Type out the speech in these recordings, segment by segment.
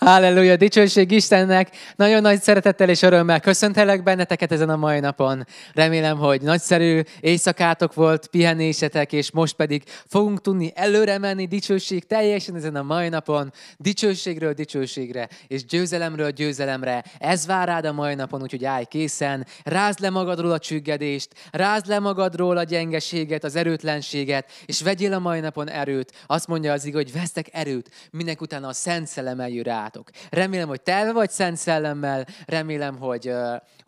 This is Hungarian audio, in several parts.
Halleluja, dicsőség Istennek! Nagyon nagy szeretettel és örömmel köszöntelek benneteket ezen a mai napon. Remélem, hogy nagyszerű éjszakátok volt, pihenésetek, és most pedig fogunk tudni előre menni dicsőség teljesen ezen a mai napon, dicsőségről dicsőségre, és győzelemről győzelemre. Ez vár rád a mai napon, úgyhogy állj készen, rázd le magadról a csüggedést, rázd le magadról a gyengeséget, az erőtlenséget, és vegyél a mai napon erőt. Azt mondja az ig, hogy vesztek erőt, minek utána a Szent Szellem eljön látok. Remélem, hogy telve vagy Szent Szellemmel, remélem, hogy,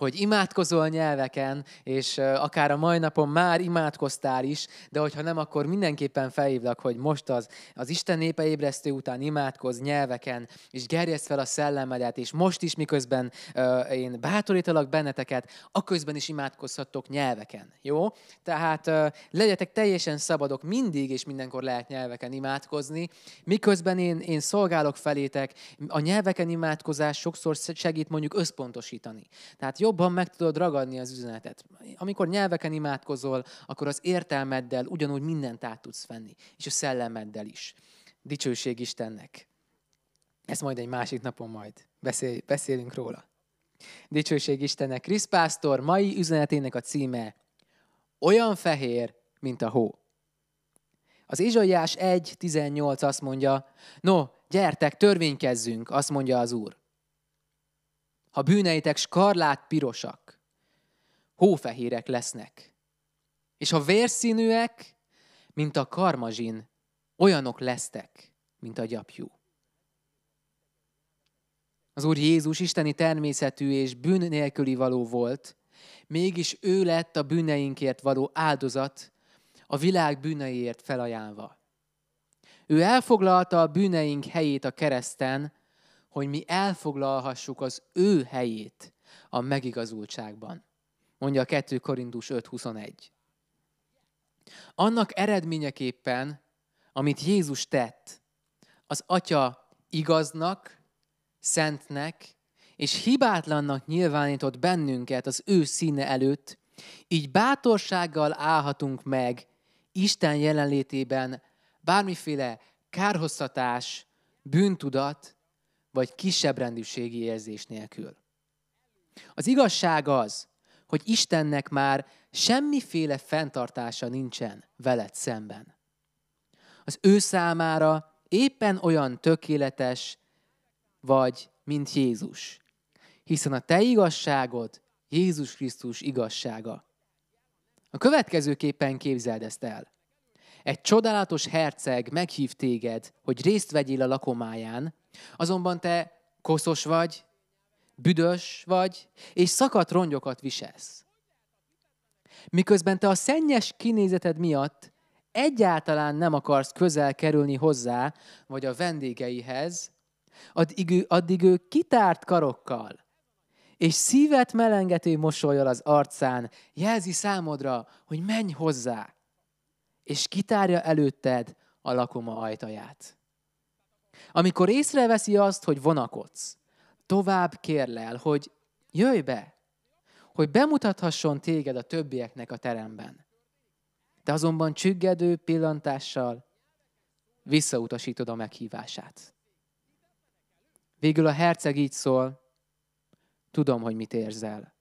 hogy imádkozol nyelveken, és akár a mai napon már imádkoztál is, de hogyha nem, akkor mindenképpen felhívlak, hogy most az, az Isten népe ébresztő után imádkoz nyelveken, és gerjesz fel a szellemedet, és most is, miközben uh, én bátorítalak benneteket, aközben is imádkozhattok nyelveken, jó? Tehát uh, legyetek teljesen szabadok, mindig és mindenkor lehet nyelveken imádkozni, miközben én, én szolgálok felétek, a nyelveken imádkozás sokszor segít mondjuk összpontosítani. Tehát jó jobban meg tudod ragadni az üzenetet. Amikor nyelveken imádkozol, akkor az értelmeddel ugyanúgy mindent át tudsz venni, és a szellemeddel is. Dicsőség Istennek. Ezt majd egy másik napon majd beszél, beszélünk róla. Dicsőség Istennek. Krisz Pásztor mai üzenetének a címe olyan fehér, mint a hó. Az Izsaiás 1.18 azt mondja, no, gyertek, törvénykezzünk, azt mondja az Úr ha bűneitek skarlát pirosak, hófehérek lesznek. És ha vérszínűek, mint a karmazsin, olyanok lesztek, mint a gyapjú. Az Úr Jézus isteni természetű és bűn nélküli való volt, mégis ő lett a bűneinkért való áldozat, a világ bűneiért felajánlva. Ő elfoglalta a bűneink helyét a kereszten, hogy mi elfoglalhassuk az ő helyét a megigazultságban. Mondja a 2 Korintus 5.21. Annak eredményeképpen, amit Jézus tett, az Atya igaznak, szentnek és hibátlannak nyilvánított bennünket az ő színe előtt, így bátorsággal állhatunk meg Isten jelenlétében bármiféle kárhoztatás, bűntudat vagy kisebbrendűségi érzés nélkül. Az igazság az, hogy Istennek már semmiféle fenntartása nincsen veled szemben. Az ő számára éppen olyan tökéletes vagy, mint Jézus, hiszen a te igazságod Jézus Krisztus igazsága. A következőképpen képzeld ezt el. Egy csodálatos herceg meghív téged, hogy részt vegyél a lakomáján, azonban te koszos vagy, büdös vagy, és szakadt rongyokat viselsz. Miközben te a szennyes kinézeted miatt egyáltalán nem akarsz közel kerülni hozzá, vagy a vendégeihez, addig ő, addig ő kitárt karokkal, és szívet melengető mosolyal az arcán jelzi számodra, hogy menj hozzá és kitárja előtted a lakoma ajtaját. Amikor észreveszi azt, hogy vonakodsz, tovább kérlel, hogy jöjj be, hogy bemutathasson téged a többieknek a teremben. Te azonban csüggedő pillantással visszautasítod a meghívását. Végül a herceg így szól, tudom, hogy mit érzel.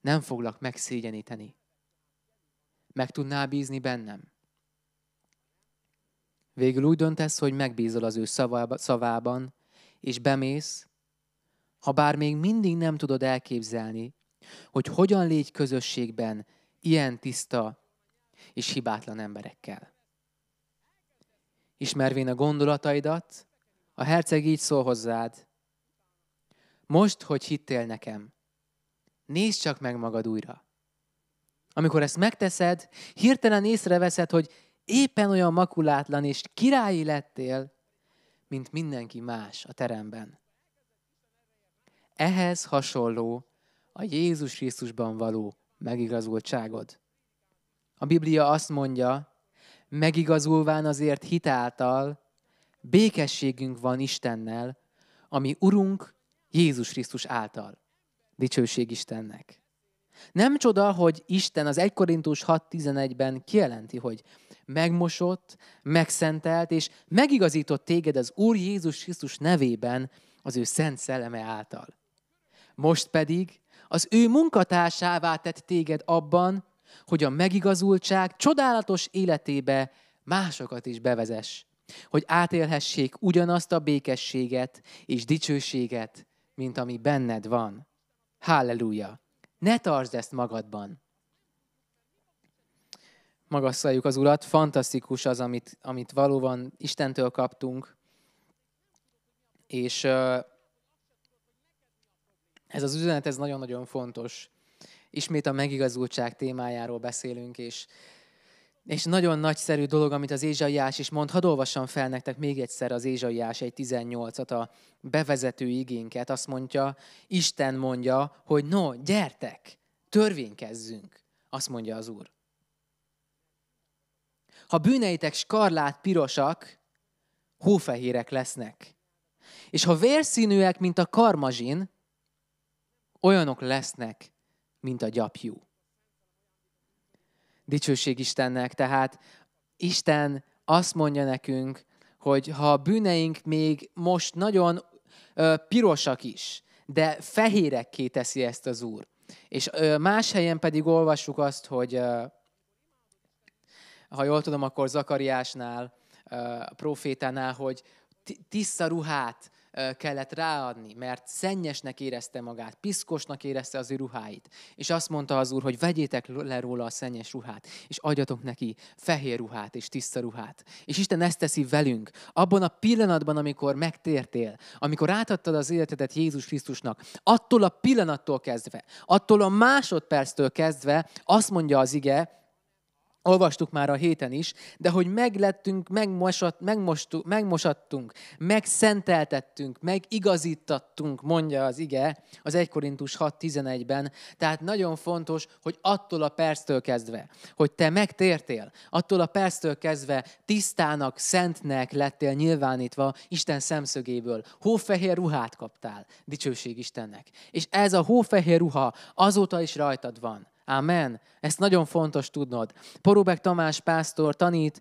Nem foglak megszégyeníteni. Meg tudnál bízni bennem? Végül úgy döntesz, hogy megbízol az ő szavában, és bemész, ha bár még mindig nem tudod elképzelni, hogy hogyan légy közösségben ilyen tiszta és hibátlan emberekkel. Ismervén a gondolataidat, a herceg így szól hozzád. Most, hogy hittél nekem, nézd csak meg magad újra. Amikor ezt megteszed, hirtelen észreveszed, hogy éppen olyan makulátlan és királyi lettél, mint mindenki más a teremben. Ehhez hasonló a Jézus Krisztusban való megigazultságod. A Biblia azt mondja, megigazulván azért hitáltal, békességünk van Istennel, ami Urunk Jézus Krisztus által. Dicsőség Istennek! Nem csoda, hogy Isten az 1 Korintus 6.11-ben kijelenti, hogy megmosott, megszentelt és megigazított téged az Úr Jézus Krisztus nevében az ő szent szelleme által. Most pedig az ő munkatársává tett téged abban, hogy a megigazultság csodálatos életébe másokat is bevezess, hogy átélhessék ugyanazt a békességet és dicsőséget, mint ami benned van. Halleluja! Ne tartsd ezt magadban. Magasszaljuk az Urat, fantasztikus az, amit, amit valóban Istentől kaptunk, és ez az üzenet, ez nagyon-nagyon fontos. Ismét a megigazultság témájáról beszélünk, és és nagyon nagyszerű dolog, amit az Ézsaiás is mond, hadd olvassam fel nektek még egyszer az Ézsaiás 18 at a bevezető igénket, azt mondja, Isten mondja, hogy no, gyertek, törvénykezzünk, azt mondja az Úr. Ha bűneitek skarlát pirosak, hófehérek lesznek. És ha vérszínűek, mint a karmazsin, olyanok lesznek, mint a gyapjú. Dicsőség Istennek. Tehát Isten azt mondja nekünk, hogy ha a bűneink még most nagyon ö, pirosak is, de fehérekké teszi ezt az Úr. És ö, más helyen pedig olvassuk azt, hogy ö, ha jól tudom, akkor Zakariásnál, a profétánál, hogy tiszta ruhát kellett ráadni, mert szennyesnek érezte magát, piszkosnak érezte az ő ruháit. És azt mondta az úr, hogy vegyétek le róla a szennyes ruhát, és adjatok neki fehér ruhát és tiszta ruhát. És Isten ezt teszi velünk. Abban a pillanatban, amikor megtértél, amikor átadtad az életedet Jézus Krisztusnak, attól a pillanattól kezdve, attól a másodperctől kezdve azt mondja az ige, Olvastuk már a héten is, de hogy meglettünk, megmosat, megmostu, megmosattunk, megszenteltettünk, megigazítattunk, mondja az ige az 1 Korintus 6.11-ben. Tehát nagyon fontos, hogy attól a perctől kezdve, hogy te megtértél, attól a perctől kezdve tisztának, szentnek lettél nyilvánítva Isten szemszögéből. Hófehér ruhát kaptál, dicsőség Istennek. És ez a hófehér ruha azóta is rajtad van Amen. Ezt nagyon fontos tudnod. Porubek Tamás pásztor tanít,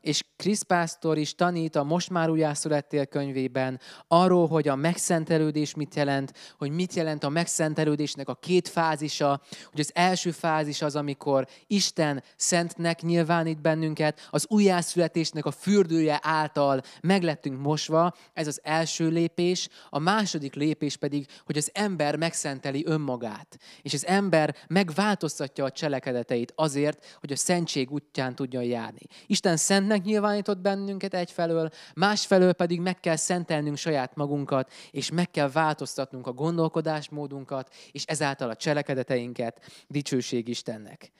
és Krisz pásztor is tanít a Most már újjászülettél könyvében arról, hogy a megszentelődés mit jelent, hogy mit jelent a megszentelődésnek a két fázisa, hogy az első fázis az, amikor Isten szentnek nyilvánít bennünket, az újjászületésnek a fürdője által meglettünk mosva, ez az első lépés, a második lépés pedig, hogy az ember megszenteli önmagát, és az ember meg megváltoztatja a cselekedeteit azért, hogy a szentség útján tudjon járni. Isten szentnek nyilvánított bennünket egyfelől, másfelől pedig meg kell szentelnünk saját magunkat, és meg kell változtatnunk a gondolkodásmódunkat, és ezáltal a cselekedeteinket. Dicsőség Istennek.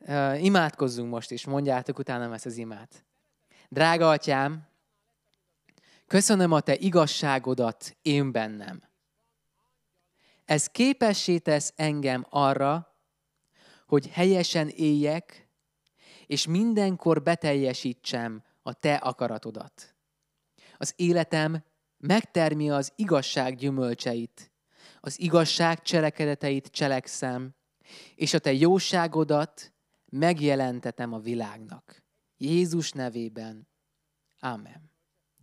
Uh, imádkozzunk most, és mondjátok utána ezt az imát. Drága atyám, köszönöm a te igazságodat én bennem. Ez képessé tesz engem arra, hogy helyesen éljek, és mindenkor beteljesítsem a te akaratodat. Az életem megtermi az igazság gyümölcseit, az igazság cselekedeteit cselekszem, és a te jóságodat megjelentetem a világnak. Jézus nevében. Amen.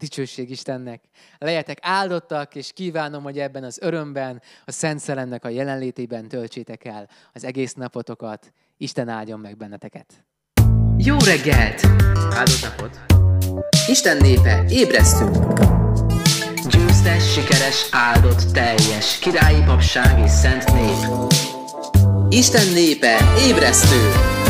Dicsőség Istennek! Lejetek áldottak, és kívánom, hogy ebben az örömben, a Szent Szellemnek a jelenlétében töltsétek el az egész napotokat. Isten áldjon meg benneteket! Jó reggelt! Áldott napot! Isten népe, ébresztünk! Győztes, sikeres, áldott, teljes, királyi papság és szent nép. Isten népe, ébresztő!